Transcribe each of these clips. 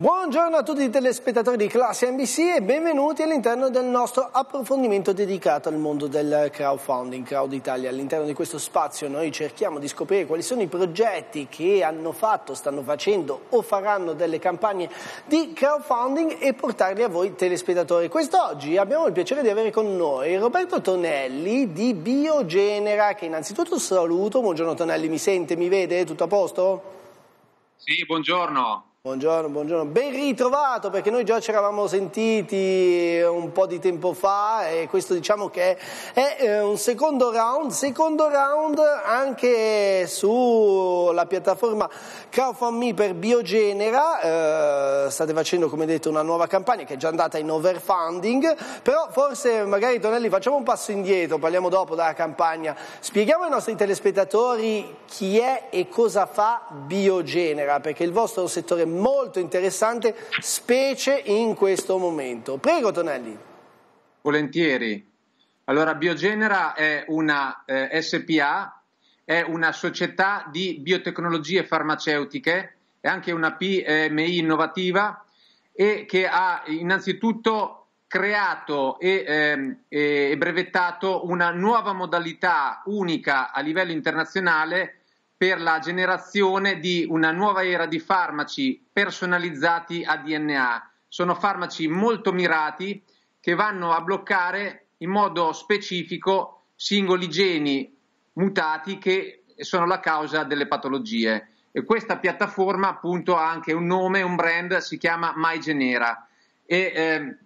Buongiorno a tutti i telespettatori di Classe NBC e benvenuti all'interno del nostro approfondimento dedicato al mondo del crowdfunding Crowd Italia. All'interno di questo spazio noi cerchiamo di scoprire quali sono i progetti che hanno fatto, stanno facendo o faranno delle campagne di crowdfunding e portarli a voi telespettatori. Quest'oggi abbiamo il piacere di avere con noi Roberto Tonelli di Biogenera che innanzitutto saluto. Buongiorno Tonelli, mi sente, mi vede? Tutto a posto? Sì, buongiorno. Buongiorno, buongiorno, ben ritrovato perché noi già ci eravamo sentiti eh, un po' di tempo fa e questo diciamo che è eh, un secondo round, secondo round anche sulla piattaforma CrowdFundMe per Biogenera, eh, state facendo come detto una nuova campagna che è già andata in overfunding, però forse magari Tonelli facciamo un passo indietro, parliamo dopo della campagna, spieghiamo ai nostri telespettatori chi è e cosa fa Biogenera perché il vostro settore è molto interessante, specie in questo momento. Prego Tonelli. Volentieri. Allora, Biogenera è una eh, SPA, è una società di biotecnologie farmaceutiche, è anche una PMI innovativa e che ha innanzitutto creato e, ehm, e brevettato una nuova modalità unica a livello internazionale per la generazione di una nuova era di farmaci personalizzati a DNA. Sono farmaci molto mirati che vanno a bloccare in modo specifico singoli geni mutati che sono la causa delle patologie. E questa piattaforma appunto ha anche un nome, un brand, si chiama MyGenera. E, eh,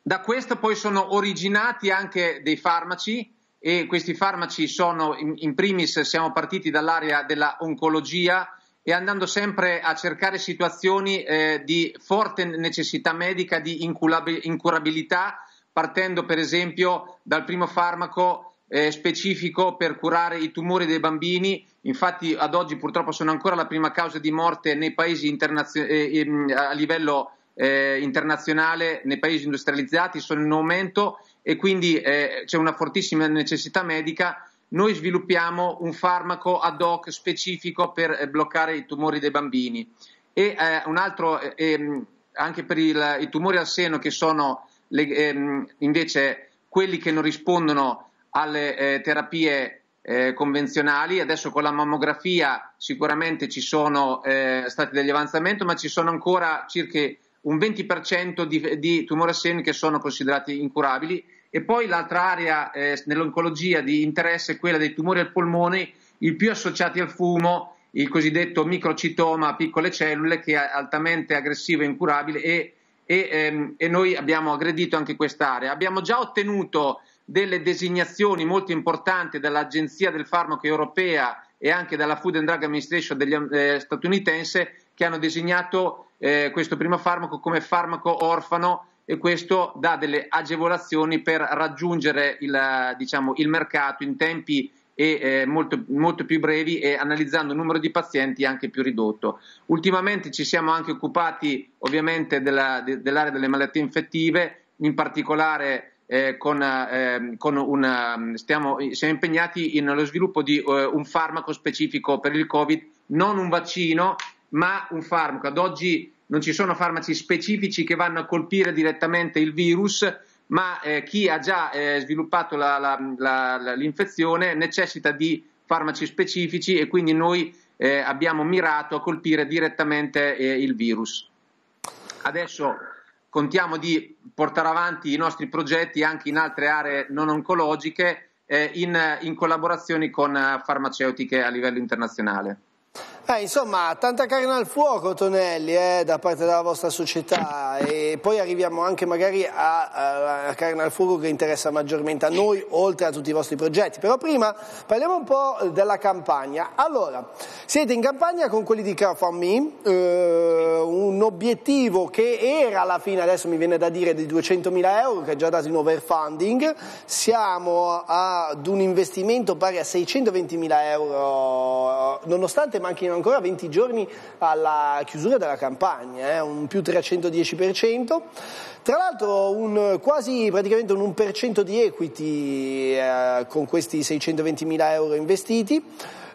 da questo poi sono originati anche dei farmaci e questi farmaci sono, in, in primis siamo partiti dall'area della oncologia e andando sempre a cercare situazioni eh, di forte necessità medica, di incurabilità, partendo per esempio dal primo farmaco eh, specifico per curare i tumori dei bambini. Infatti ad oggi purtroppo sono ancora la prima causa di morte nei paesi internazio- eh, a livello eh, internazionale, nei paesi industrializzati, sono in aumento e quindi eh, c'è una fortissima necessità medica, noi sviluppiamo un farmaco ad hoc specifico per eh, bloccare i tumori dei bambini e eh, un altro eh, ehm, anche per il, i tumori al seno che sono le, ehm, invece quelli che non rispondono alle eh, terapie eh, convenzionali, adesso con la mammografia sicuramente ci sono stati degli avanzamenti, ma ci sono ancora circa un 20% di, di tumori al seno che sono considerati incurabili e poi l'altra area eh, nell'oncologia di interesse è quella dei tumori al polmone, i più associati al fumo, il cosiddetto microcitoma a piccole cellule, che è altamente aggressivo e incurabile, e, e, ehm, e noi abbiamo aggredito anche quest'area. Abbiamo già ottenuto delle designazioni molto importanti dall'Agenzia del Farmaco Europea e anche dalla Food and Drug Administration degli, eh, statunitense che hanno designato eh, questo primo farmaco come farmaco orfano e questo dà delle agevolazioni per raggiungere il, eh, diciamo, il mercato in tempi e, eh, molto, molto, più brevi e analizzando un numero di pazienti anche più ridotto. Ultimamente ci siamo anche occupati ovviamente della, de, dell'area delle malattie infettive, in particolare eh, con, ehm, ehm, eh, con una, stiamo, siamo impegnati nello sviluppo di eh, un farmaco specifico per il Covid, non un vaccino, ma un farmaco. Ad oggi non ci sono farmaci specifici che vanno a colpire direttamente il virus, ma eh, chi ha già eh, sviluppato la, la, la, l'infezione necessita di farmaci specifici e quindi noi eh, abbiamo mirato a colpire direttamente eh, il virus. Adesso contiamo di portare avanti i nostri progetti anche in altre aree non oncologiche eh, in, in collaborazioni con eh, farmaceutiche a livello internazionale. Eh, insomma, tanta carne al fuoco, Tonelli, eh, da parte della vostra società e poi arriviamo anche magari alla carne al fuoco che interessa maggiormente a noi, oltre a tutti i vostri progetti. Però prima parliamo un po' della campagna. Allora, siete in campagna con quelli di CrowdFundMe, eh, un obiettivo che era alla fine, adesso mi viene da dire, di 200.000 euro, che è già dato in overfunding. Siamo ad un investimento pari a 620.000 euro, nonostante manchino mancano ancora 20 giorni alla chiusura della campagna, eh, un più 310%. Tra l'altro un, quasi praticamente un 1% di equity eh, con questi 620 mila euro investiti.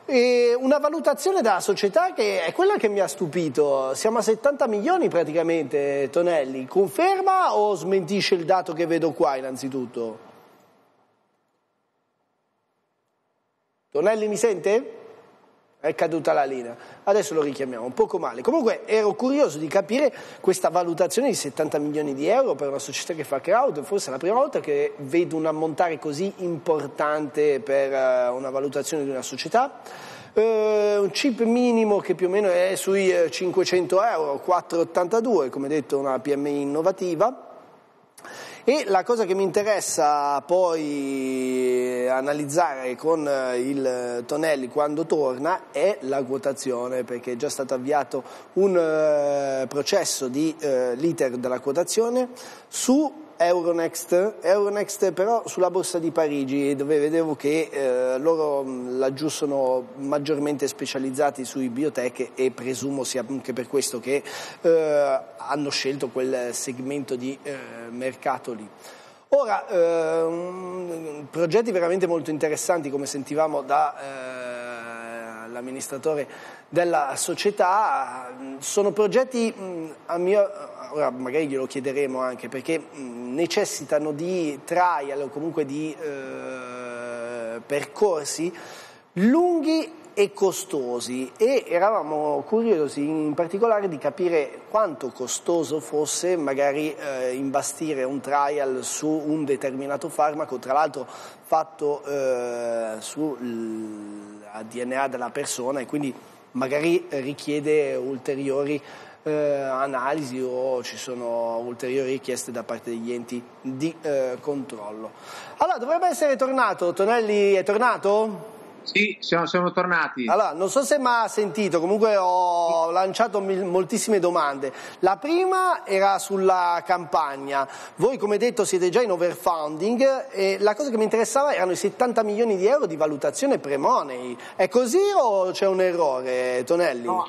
E una valutazione della società che è quella che mi ha stupito, siamo a 70 milioni praticamente Tonelli, conferma o smentisce il dato che vedo qua innanzitutto? Tonelli mi sente? è caduta la linea. Adesso lo richiamiamo, poco male. Comunque ero curioso di capire questa valutazione di 70 milioni di euro per una società che fa crowd, forse è la prima volta che vedo un ammontare così importante per eh, una valutazione di una società. Eh, un chip minimo che più o meno è sui 500 eh, euro, 4,82 come detto una PMI innovativa e la cosa che mi interessa poi eh, analizzare con eh, il Tonelli quando torna è la quotazione, perché è già stato avviato un eh, processo di eh, l'iter della quotazione su Euronext, Euronext però sulla borsa di Parigi dove vedevo che eh, loro mm, laggiù sono maggiormente specializzati sui biotech e presumo sia anche per questo che eh, hanno scelto quel segmento di eh, mercato lì. Ora, ehm, progetti veramente molto interessanti come sentivamo da eh, l'amministratore della società. Sono progetti, a mio, ora magari glielo chiederemo anche, perché necessitano di trial o comunque di eh, percorsi lunghi e costosi e eravamo curiosi in particolare di capire quanto costoso fosse magari eh, imbastire un trial su un determinato farmaco, tra l'altro fatto eh, sul DNA della persona e quindi magari richiede ulteriori eh, analisi o ci sono ulteriori richieste da parte degli enti di eh, controllo. Allora, dovrebbe essere tornato. Tonelli è tornato? Sì, siamo, siamo, tornati. Allora, non so se mi ha sentito, comunque ho lanciato moltissime domande. La prima era sulla campagna. Voi, come detto, siete già in overfunding e la cosa che mi interessava erano i 70 milioni di euro di valutazione pre-money. È così o c'è un errore, Tonelli? No.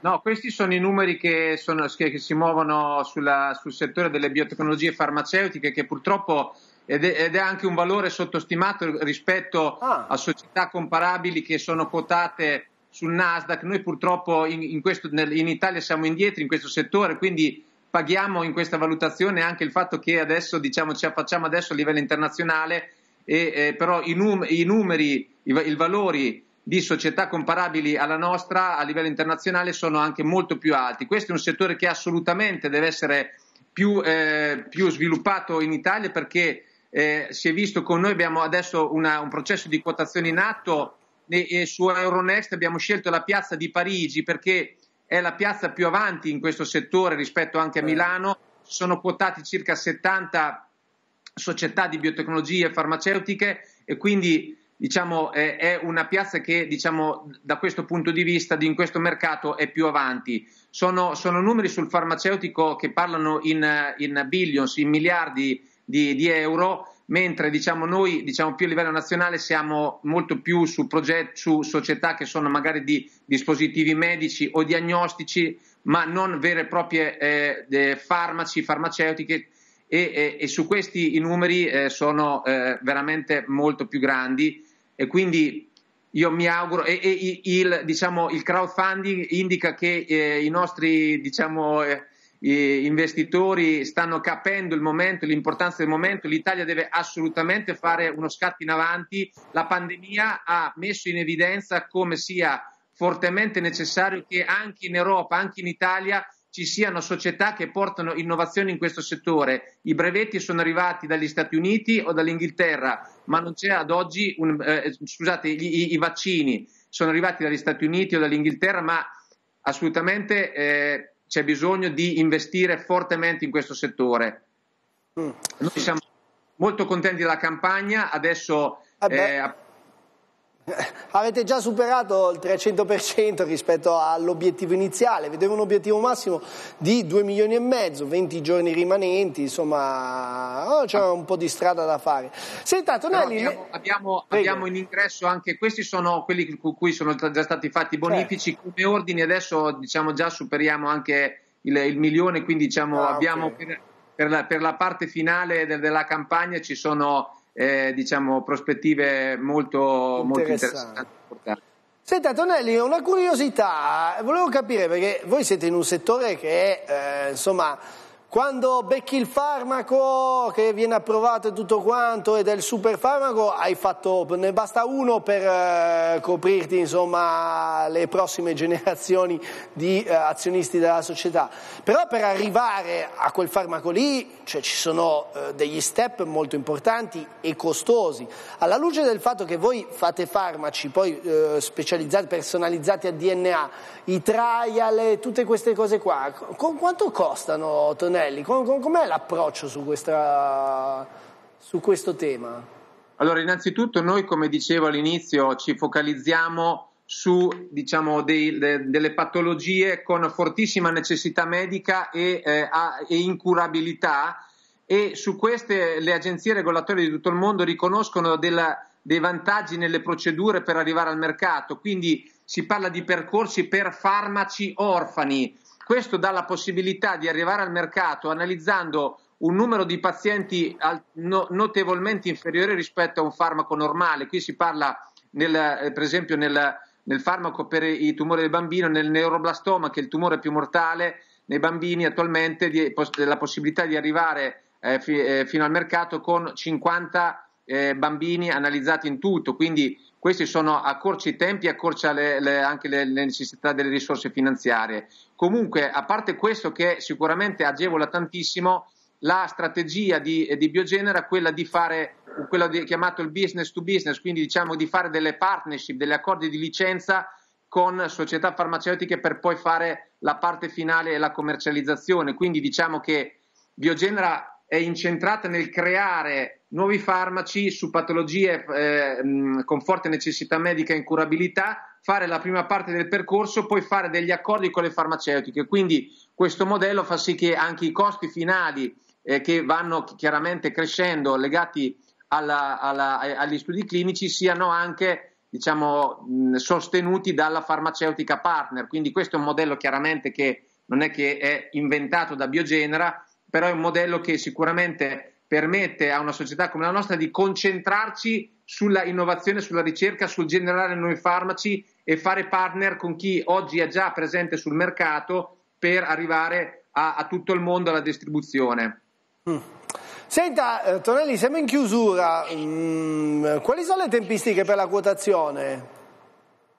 No, questi sono i numeri che, sono, che si muovono sulla, sul settore delle biotecnologie farmaceutiche che purtroppo ed è, ed è, anche un valore sottostimato rispetto ah. a società comparabili che sono quotate sul Nasdaq. Noi purtroppo in, in, questo, in, Italia siamo indietro in questo settore, quindi paghiamo in questa valutazione anche il fatto che adesso diciamo, ci affacciamo adesso a livello internazionale, e, eh, però i, num- i numeri, i, i valori di società comparabili alla nostra a livello internazionale sono anche molto più alti. Questo è un settore che assolutamente deve essere più, eh, più sviluppato in Italia perché eh, si è visto con noi, abbiamo adesso una, un processo di quotazione in atto e, e su Euronext abbiamo scelto la piazza di Parigi perché è la piazza più avanti in questo settore rispetto anche a certo. Milano, sono quotati circa 70 società di biotecnologie farmaceutiche e quindi diciamo, è, è, una piazza che diciamo, da questo punto di vista di, in questo mercato è più avanti. Sono, sono numeri sul farmaceutico che parlano in, in billions, in miliardi di, di euro, mentre diciamo, noi diciamo, più a livello nazionale siamo molto più su, progetti, su società che sono magari di dispositivi medici o diagnostici, ma non vere e proprie eh, farmaci, farmaceutiche e, e, e, su questi i numeri eh, sono eh, veramente molto più grandi e quindi io mi auguro e, e il, diciamo, il crowdfunding indica che eh, i nostri diciamo, eh, gli investitori stanno capendo il momento, l'importanza del momento, l'Italia deve assolutamente fare uno scatto in avanti. La pandemia ha messo in evidenza come sia fortemente necessario che anche in Europa, anche in Italia, ci siano società che portano innovazione in questo settore. I brevetti sono arrivati dagli Stati Uniti o dall'Inghilterra, ma non c'è ad oggi, un, eh, scusate, i, i, vaccini sono arrivati dagli Stati Uniti o dall'Inghilterra, ma assolutamente eh, c'è bisogno di investire fortemente in questo settore. Mm. Noi siamo molto contenti della campagna, adesso ah eh, eh, avete già superato il 300% rispetto all'obiettivo iniziale, vedevo un obiettivo massimo di 2 milioni e mezzo, 20 giorni rimanenti, insomma oh, c'è un po' di strada da fare. Senta, Tonelli, abbiamo, abbiamo, abbiamo, in ingresso anche questi, sono quelli con cui sono già stati fatti i bonifici certo. come ordini, adesso diciamo già superiamo anche il, il milione, quindi diciamo ah, abbiamo okay. per, per, la, per, la, parte finale de, della campagna ci sono eh, diciamo, prospettive molto interessanti. Molto interessanti. Senta Antonelli, una curiosità, volevo capire perché voi siete in un settore che è eh, insomma quando becchi il farmaco che viene approvato e tutto quanto ed è il super farmaco, hai fatto, ne basta uno per eh, coprirti insomma, le prossime generazioni di eh, azionisti della società. Però per arrivare a quel farmaco lì cioè, ci sono eh, degli step molto importanti e costosi. Alla luce del fatto che voi fate farmaci poi specializzati, personalizzati a DNA, i trial e tutte queste cose qua, con quanto costano Tonello? Belli, com'è l'approccio su, questa, su questo tema? Allora, innanzitutto noi, come dicevo all'inizio, ci focalizziamo su diciamo, dei, de, delle patologie con fortissima necessità medica e, eh, a, e, incurabilità e su queste le agenzie regolatorie di tutto il mondo riconoscono della, dei vantaggi nelle procedure per arrivare al mercato, quindi si parla di percorsi per farmaci orfani, questo dà la possibilità di arrivare al mercato analizzando un numero di pazienti notevolmente inferiore rispetto a un farmaco normale. Qui si parla, nel, eh, per esempio, nel, nel farmaco per i tumori del bambino, nel neuroblastoma, che è il tumore più mortale nei bambini attualmente, di, la possibilità di arrivare eh, fi, eh, fino al mercato con 50 eh, bambini analizzati in tutto, quindi questi sono a corci tempi e accorcia le, le, anche le, le, necessità delle risorse finanziarie. Comunque, a parte questo che sicuramente agevola tantissimo, la strategia di, di Biogenera quella di fare quello di, chiamato il business to business, quindi diciamo di fare delle partnership, degli accordi di licenza con società farmaceutiche per poi fare la parte finale e la commercializzazione. Quindi diciamo che Biogenera è incentrata nel creare nuovi farmaci su patologie eh, mm, con forte necessità medica e incurabilità, fare la prima parte del percorso, poi fare degli accordi con le farmaceutiche. Quindi questo modello fa sì che anche i costi finali eh, che vanno chiaramente crescendo legati alla, alla, eh, agli studi clinici siano anche diciamo, mm, sostenuti dalla farmaceutica partner. Quindi questo è un modello chiaramente che non è che è inventato da Biogenera, però è un modello che sicuramente permette a una società come la nostra di concentrarci sulla innovazione, sulla ricerca, sul generare nuovi farmaci e fare partner con chi oggi è già presente sul mercato per arrivare a, a tutto il mondo alla distribuzione. Mm. Senta, eh, Tonelli, siamo in chiusura. Mm, quali sono le tempistiche per la quotazione?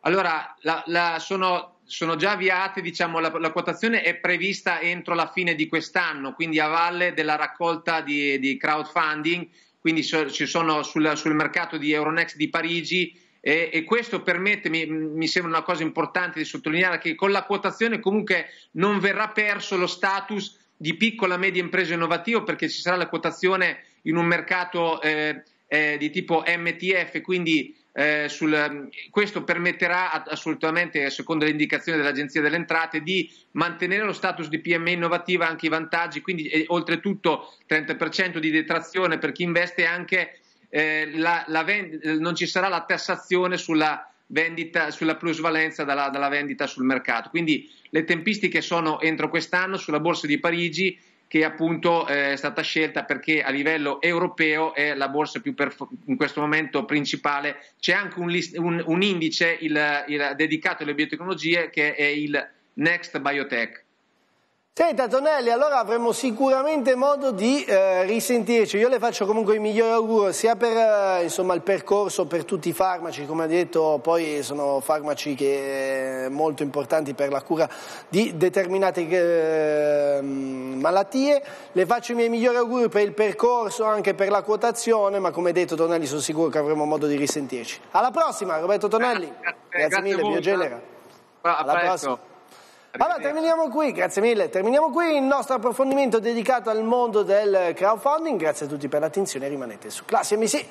Allora, la, la sono sono già avviate, diciamo, la, la, quotazione è prevista entro la fine di quest'anno, quindi a valle della raccolta di, di crowdfunding, quindi so, ci sono sul, sul, mercato di Euronext di Parigi e, e questo permette, mi, mi, sembra una cosa importante di sottolineare, che con la quotazione comunque non verrà perso lo status di piccola e media impresa innovativa perché ci sarà la quotazione in un mercato... Eh, eh, di tipo MTF, quindi eh, sul, questo permetterà assolutamente, secondo le indicazioni dell'Agenzia delle Entrate, di mantenere lo status di PMI innovativa anche i vantaggi, quindi e, oltretutto 30% di detrazione per chi investe anche eh, la, la vend- non ci sarà la tassazione sulla, vendita, sulla plusvalenza dalla, dalla vendita sul mercato. Quindi le tempistiche sono entro quest'anno sulla Borsa di Parigi che appunto eh, è stata scelta perché a livello europeo è la borsa più perf- in questo momento principale. C'è anche un, list- un, un indice il, il, dedicato alle biotecnologie che è il Next Biotech. Senta Tonelli, allora avremo sicuramente modo di eh, risentirci. Io le faccio comunque i migliori auguri sia per eh, insomma, il percorso, per tutti i farmaci, come ha detto, poi sono farmaci che, eh, molto importanti per la cura di determinate eh, malattie. Le faccio i miei migliori auguri per il percorso, anche per la quotazione, ma come detto Tonelli sono sicuro che avremo modo di risentirci. Alla prossima Roberto Tonelli, grazie, grazie, mille, mio genera. Alla prossima. Allora terminiamo qui, grazie mille, terminiamo qui il nostro approfondimento dedicato al mondo del crowdfunding, grazie a tutti per l'attenzione, rimanete su Classe MC.